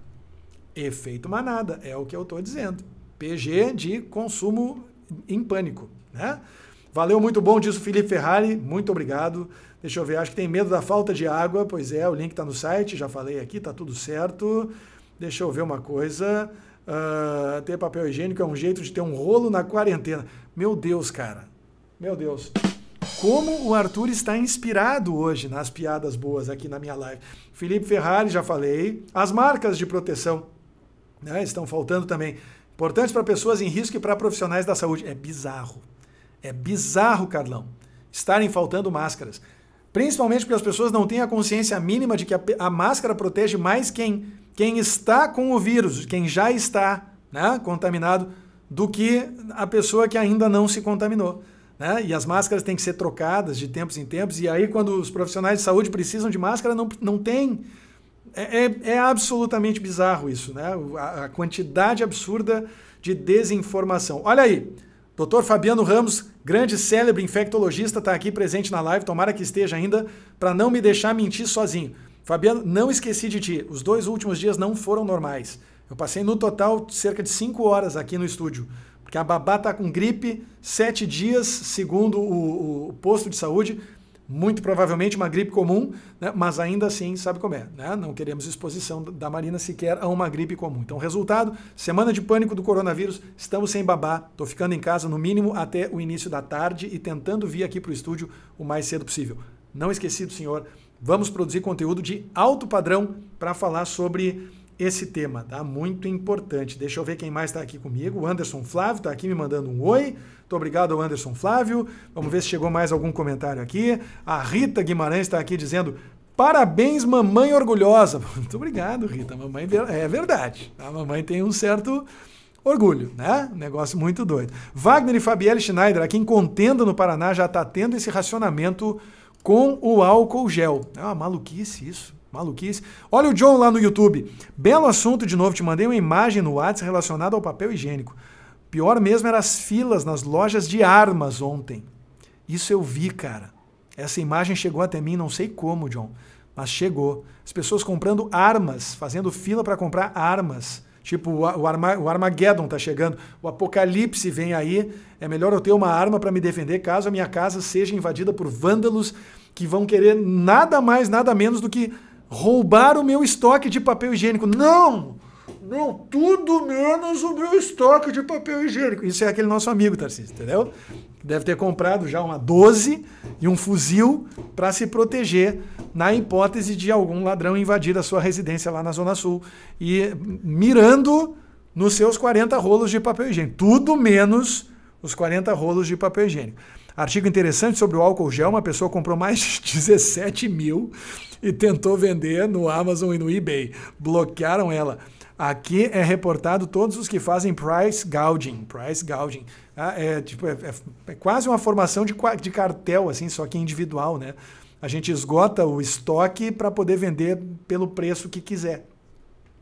Efeito manada, é o que eu estou dizendo. PG de consumo em pânico. Né? Valeu, muito bom, diz o Felipe Ferrari, muito obrigado. Deixa eu ver, acho que tem medo da falta de água, pois é, o link está no site, já falei aqui, está tudo certo. Deixa eu ver uma coisa. Uh, ter papel higiênico é um jeito de ter um rolo na quarentena. Meu Deus, cara. Meu Deus. Como o Arthur está inspirado hoje nas piadas boas aqui na minha live. Felipe Ferrari, já falei. As marcas de proteção né? Estão faltando também. Importante para pessoas em risco e para profissionais da saúde. É bizarro. É bizarro, Carlão, estarem faltando máscaras. Principalmente porque as pessoas não têm a consciência mínima de que a, a máscara protege mais quem, quem está com o vírus, quem já está né, contaminado, do que a pessoa que ainda não se contaminou. Né? E as máscaras têm que ser trocadas de tempos em tempos. E aí, quando os profissionais de saúde precisam de máscara, não, não tem. É, é, é absolutamente bizarro isso, né? A, a quantidade absurda de desinformação. Olha aí, Doutor Fabiano Ramos, grande célebre infectologista, está aqui presente na live, tomara que esteja ainda, para não me deixar mentir sozinho. Fabiano, não esqueci de ti, os dois últimos dias não foram normais. Eu passei no total cerca de cinco horas aqui no estúdio, porque a babá está com gripe, sete dias, segundo o, o posto de saúde, muito provavelmente uma gripe comum, né? mas ainda assim sabe como é. Né? Não queremos exposição da Marina sequer a uma gripe comum. Então, resultado: semana de pânico do coronavírus, estamos sem babá, estou ficando em casa no mínimo até o início da tarde e tentando vir aqui para o estúdio o mais cedo possível. Não esquecido, senhor, vamos produzir conteúdo de alto padrão para falar sobre esse tema, tá? Muito importante. Deixa eu ver quem mais está aqui comigo. O Anderson Flávio está aqui me mandando um oi. Muito obrigado ao Anderson Flávio. Vamos ver se chegou mais algum comentário aqui. A Rita Guimarães está aqui dizendo: Parabéns, mamãe orgulhosa. Muito obrigado, Rita. Mamãe é verdade. A mamãe tem um certo orgulho, né? negócio muito doido. Wagner e Fabielle Schneider, aqui em contenda no Paraná, já está tendo esse racionamento com o álcool gel. É uma maluquice isso. Maluquice. Olha o John lá no YouTube. Belo assunto de novo. Te mandei uma imagem no WhatsApp relacionada ao papel higiênico. Pior mesmo eram as filas nas lojas de armas ontem. Isso eu vi, cara. Essa imagem chegou até mim, não sei como, John, mas chegou. As pessoas comprando armas, fazendo fila para comprar armas. Tipo, o, Arma, o Armageddon tá chegando, o apocalipse vem aí. É melhor eu ter uma arma para me defender caso a minha casa seja invadida por vândalos que vão querer nada mais, nada menos do que roubar o meu estoque de papel higiênico. Não! Não, tudo menos o meu estoque de papel higiênico. Isso é aquele nosso amigo, Tarcísio, entendeu? Deve ter comprado já uma 12 e um fuzil para se proteger na hipótese de algum ladrão invadir a sua residência lá na Zona Sul e mirando nos seus 40 rolos de papel higiênico. Tudo menos os 40 rolos de papel higiênico. Artigo interessante sobre o álcool gel: uma pessoa comprou mais de 17 mil e tentou vender no Amazon e no eBay. Bloquearam ela. Aqui é reportado todos os que fazem price gouging. Price gouging. Ah, é, tipo, é, é, é, quase uma formação de, de cartel, assim, só que individual, né? A gente esgota o estoque para poder vender pelo preço que quiser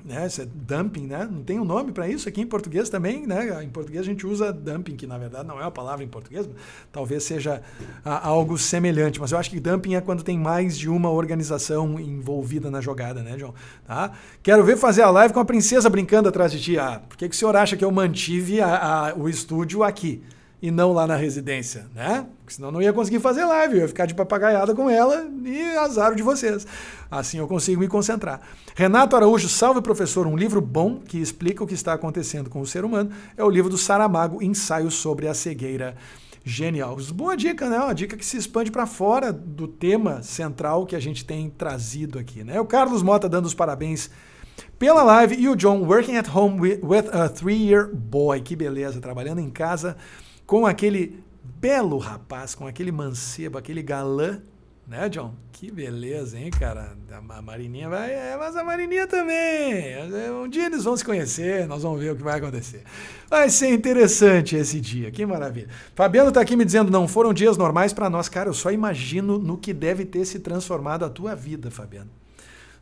né? Isso é dumping, né? Não tem um nome para isso aqui em português também, né? Em português a gente usa dumping, que na verdade não é a palavra em português, talvez seja ah, algo semelhante, mas eu acho que dumping é quando tem mais de uma organização envolvida na jogada, né, João? Tá? Quero ver fazer a live com a princesa brincando atrás de ti. Ah, por que, que o senhor acha que eu mantive a, a, o estúdio aqui? e não lá na residência, né? Porque senão não ia conseguir fazer live, eu ia ficar de papagaiada com ela e azar de vocês. Assim eu consigo me concentrar. Renato Araújo, salve professor, um livro bom que explica o que está acontecendo com o ser humano é o livro do Saramago, Ensaio sobre a Cegueira. Genial. Boa dica, né? Uma dica que se expande para fora do tema central que a gente tem trazido aqui, né? O Carlos Mota dando os parabéns pela live e o John working at home with, with a three-year boy. Que beleza, trabalhando em casa com aquele belo rapaz, com aquele mancebo, aquele galã, né, John? Que beleza, hein, cara? A Marininha vai, é, mas a Marininha também. Um dia eles vão se conhecer, nós vamos ver o que vai acontecer. Vai ser interessante esse dia, que maravilha. Fabiano tá aqui me dizendo, não foram dias normais para nós, cara. Eu só imagino no que deve ter se transformado a tua vida, Fabiano.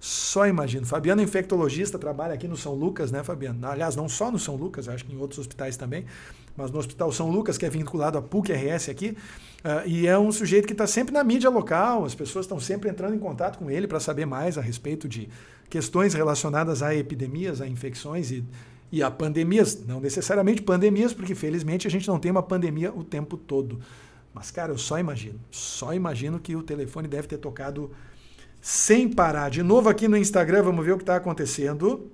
Só imagino. Fabiano, infectologista, trabalha aqui no São Lucas, né, Fabiano? Aliás, não só no São Lucas, acho que em outros hospitais também, mas no Hospital São Lucas, que é vinculado à PUC-RS aqui, uh, e é um sujeito que está sempre na mídia local, as pessoas estão sempre entrando em contato com ele para saber mais a respeito de questões relacionadas a epidemias, a infecções e, e a pandemias. Não necessariamente pandemias, porque felizmente a gente não tem uma pandemia o tempo todo. Mas, cara, eu só imagino, só imagino que o telefone deve ter tocado sem parar. De novo aqui no Instagram, vamos ver o que está acontecendo.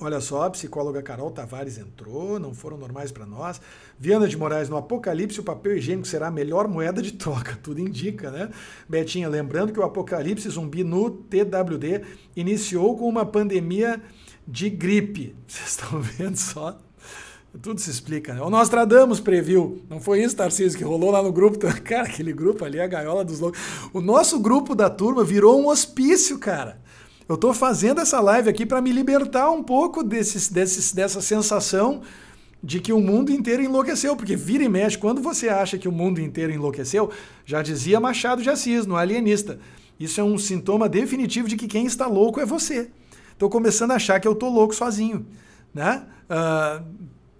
Olha só, a psicóloga Carol Tavares entrou, não foram normais para nós. Viana de Moraes, no apocalipse, o papel higiênico será a melhor moeda de troca, tudo indica, né? Betinha, lembrando que o apocalipse zumbi no TWD iniciou com uma pandemia de gripe. Vocês estão vendo só? Tudo se explica. Né? O Nostradamus previu. Não foi isso, Tarcísio, que rolou lá no grupo. Cara, aquele grupo ali, é a gaiola dos loucos. O nosso grupo da turma virou um hospício, cara. Eu estou fazendo essa live aqui para me libertar um pouco desses, desses, dessa sensação de que o mundo inteiro enlouqueceu, porque vira e mexe, quando você acha que o mundo inteiro enlouqueceu, já dizia Machado de Assis, no Alienista. Isso é um sintoma definitivo de que quem está louco é você. Estou começando a achar que eu estou louco sozinho. Né? Uh,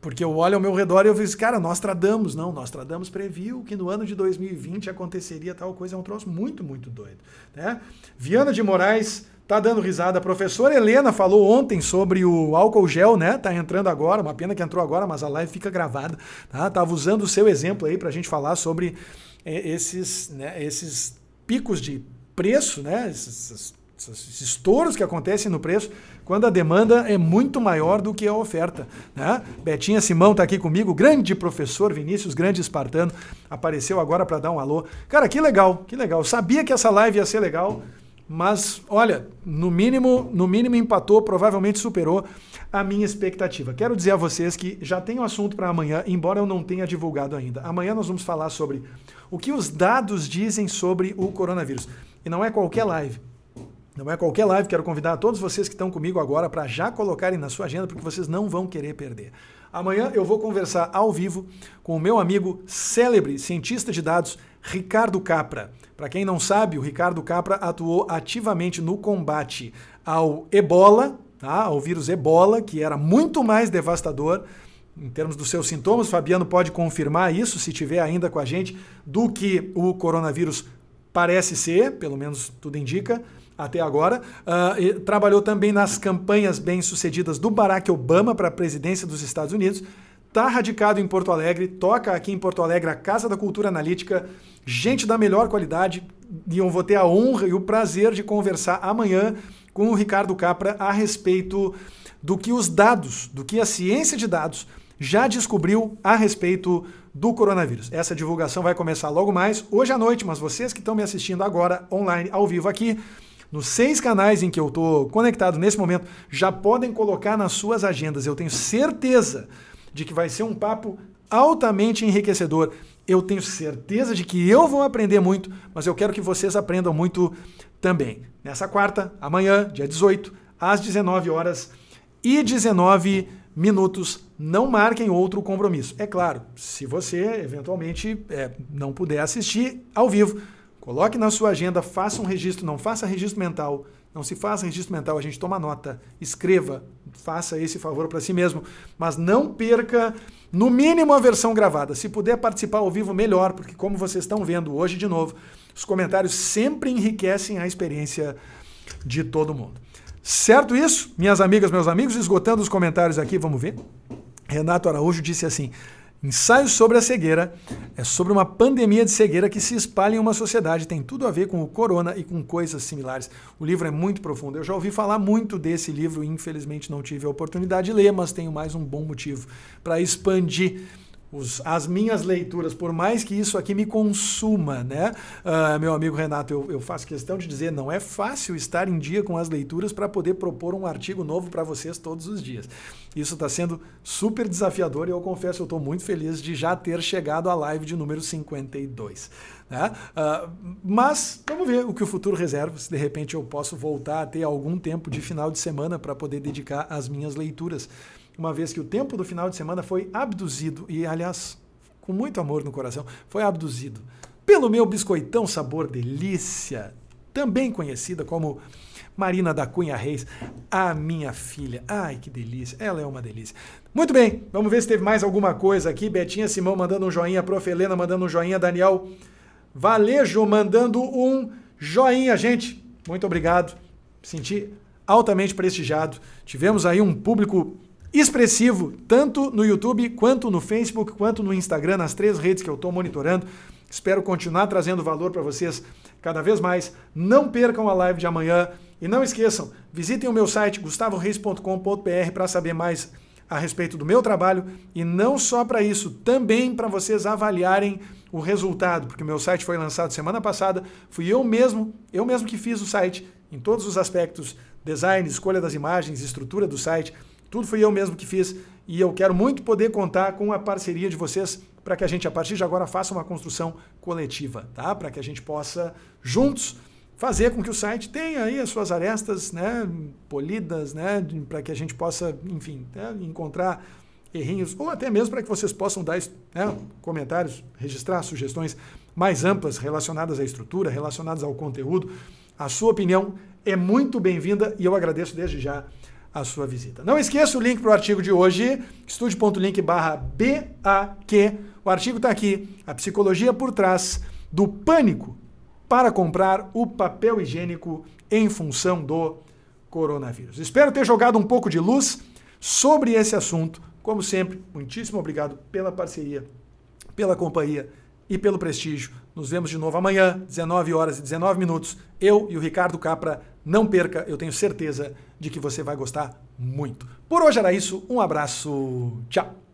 porque eu olho ao meu redor e eu vejo, cara, nós tradamos. Não, nós tradamos previu que no ano de 2020 aconteceria tal coisa. É um troço muito, muito doido. Né? Viana de Moraes tá dando risada. A professora Helena falou ontem sobre o álcool gel, né? Tá entrando agora, uma pena que entrou agora, mas a live fica gravada. Tá? Tava usando o seu exemplo aí para a gente falar sobre eh, esses, né, esses picos de preço, né? Essas esses estouros que acontecem no preço quando a demanda é muito maior do que a oferta. Né? Betinha Simão está aqui comigo, grande professor Vinícius, grande espartano, apareceu agora para dar um alô. Cara, que legal, que legal. Sabia que essa live ia ser legal, mas olha, no mínimo, no mínimo empatou, provavelmente superou a minha expectativa. Quero dizer a vocês que já tem um assunto para amanhã, embora eu não tenha divulgado ainda. Amanhã nós vamos falar sobre o que os dados dizem sobre o coronavírus. E não é qualquer live. Não é qualquer live, quero convidar todos vocês que estão comigo agora para já colocarem na sua agenda, porque vocês não vão querer perder. Amanhã eu vou conversar ao vivo com o meu amigo célebre cientista de dados, Ricardo Capra. Para quem não sabe, o Ricardo Capra atuou ativamente no combate ao ebola, tá? ao vírus ebola, que era muito mais devastador em termos dos seus sintomas. Fabiano pode confirmar isso, se tiver ainda com a gente, do que o coronavírus parece ser, pelo menos tudo indica até agora. Uh, trabalhou também nas campanhas bem-sucedidas do Barack Obama para a presidência dos Estados Unidos. Está radicado em Porto Alegre, toca aqui em Porto Alegre a Casa da Cultura Analítica, gente da melhor qualidade, e eu vou ter a honra e o prazer de conversar amanhã com o Ricardo Capra a respeito do que os dados, do que a ciência de dados já descobriu a respeito do coronavírus. Essa divulgação vai começar logo mais, hoje à noite, mas vocês que estão me assistindo agora online, ao vivo aqui, nos seis canais em que eu estou conectado nesse momento, já podem colocar nas suas agendas. Eu tenho certeza de que vai ser um papo altamente enriquecedor. Eu tenho certeza de que eu vou aprender muito, mas eu quero que vocês aprendam muito também. Nessa quarta, amanhã, dia 18, às 19 horas e 19 minutos. Não marquem outro compromisso. É claro, se você eventualmente é, não puder assistir ao vivo, Coloque na sua agenda, faça um registro, não faça registro mental. Não se faça registro mental, a gente toma nota, escreva, faça esse favor para si mesmo, mas não perca no mínimo a versão gravada. Se puder participar ao vivo, melhor, porque como vocês estão vendo hoje de novo, os comentários sempre enriquecem a experiência de todo mundo. Certo isso? Minhas amigas, meus amigos, esgotando os comentários aqui, vamos ver. Renato Araújo disse assim: Ensaio sobre a cegueira é sobre uma pandemia de cegueira que se espalha em uma sociedade, tem tudo a ver com o corona e com coisas similares. O livro é muito profundo. Eu já ouvi falar muito desse livro, infelizmente não tive a oportunidade de ler, mas tenho mais um bom motivo para expandir os, as minhas leituras, por mais que isso aqui me consuma, né? Uh, meu amigo Renato, eu, eu, faço questão de dizer, não é fácil estar em dia com as leituras para poder propor um artigo novo para vocês todos os dias. Isso está sendo super desafiador e eu confesso, eu estou muito feliz de já ter chegado à live de número 52. Né? Uh, mas vamos ver o que o futuro reserva, se de repente eu posso voltar a ter algum tempo de final de semana para poder dedicar às minhas leituras, uma vez que o tempo do final de semana foi abduzido, e aliás, com muito amor no coração, foi abduzido pelo meu biscoitão sabor delícia, também conhecida como Marina da Cunha Reis, a minha filha. Ai, que delícia. Ela é uma delícia. Muito bem, vamos ver se teve mais alguma coisa aqui. Betinha Simão mandando um joinha, Prof. Helena mandando um joinha, Daniel Valejo mandando um joinha, gente. Muito obrigado. Senti altamente prestigiado. Tivemos aí um público expressivo, tanto no YouTube, quanto no Facebook, quanto no Instagram, nas três redes que eu estou monitorando. Espero continuar trazendo valor para vocês cada vez mais. Não percam a live de amanhã e não esqueçam, visitem o meu site gustavoreis.com.br para saber mais a respeito do meu trabalho e não só para isso, também para vocês avaliarem o resultado, porque o meu site foi lançado semana passada, fui eu mesmo, eu mesmo que fiz o site em todos os aspectos, design, escolha das imagens, estrutura do site, tudo fui eu mesmo que fiz e eu quero muito poder contar com a parceria de vocês para que a gente a partir de agora faça uma construção coletiva, tá? Para que a gente possa juntos fazer com que o site tenha aí as suas arestas, né, polidas, né, para que a gente possa, enfim, né, encontrar errinhos, ou até mesmo para que vocês possam dar né, comentários, registrar sugestões mais amplas relacionadas à estrutura, relacionadas ao conteúdo. A sua opinião é muito bem-vinda e eu agradeço desde já a sua visita. Não esqueça o link para o artigo de hoje, estude.link BAQ. O artigo está aqui, a psicologia por trás do pânico para comprar o papel higiênico em função do coronavírus. Espero ter jogado um pouco de luz sobre esse assunto como sempre, muitíssimo obrigado pela parceria, pela companhia e pelo prestígio. Nos vemos de novo amanhã, 19 horas e 19 minutos. Eu e o Ricardo Capra, não perca, eu tenho certeza de que você vai gostar muito. Por hoje era isso, um abraço, tchau!